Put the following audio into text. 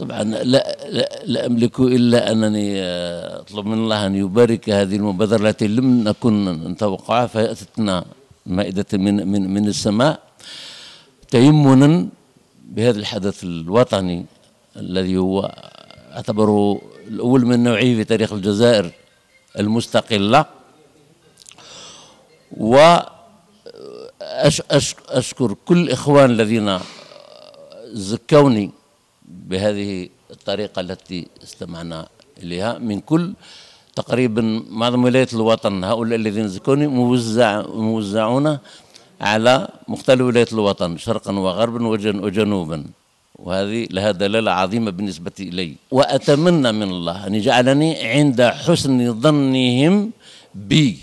طبعا لا, لا, لا أملك إلا أنني آه، أطلب من الله أن يبارك هذه المبادرة التي لم نكن نتوقعها فأتتنا مائدة من, من, من السماء تيمنا بهذا الحدث الوطني الذي هو اعتبره الأول من نوعه في تاريخ الجزائر المستقلة و آه، اشكر كل الإخوان الذين زكوني بهذه الطريقة التي استمعنا إليها من كل تقريبا معظم ولايات الوطن هؤلاء الذين ذكروني موزع موزعون على مختلف ولايات الوطن شرقا وغربا وجنوبا وهذه لها دلالة عظيمة بالنسبة إلي وأتمنى من الله أن يجعلني عند حسن ظنهم بي